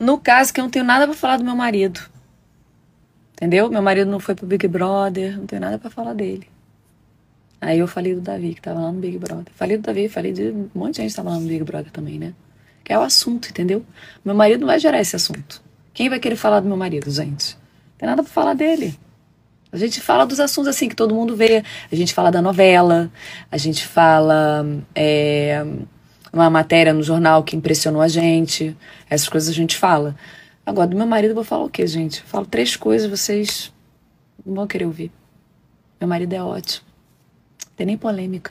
No caso que eu não tenho nada para falar do meu marido. Entendeu? Meu marido não foi pro Big Brother, não tenho nada para falar dele. Aí eu falei do Davi, que tava lá no Big Brother. Falei do Davi, falei de um monte de gente que tava lá no Big Brother também, né? Que é o assunto, entendeu? Meu marido não vai gerar esse assunto. Quem vai querer falar do meu marido, gente? Não tem nada para falar dele. A gente fala dos assuntos assim que todo mundo vê. A gente fala da novela, a gente fala. É, uma matéria no jornal que impressionou a gente. Essas coisas a gente fala. Agora, do meu marido, eu vou falar o quê, gente? Eu falo três coisas, vocês não vão querer ouvir. Meu marido é ótimo. Não tem nem polêmica.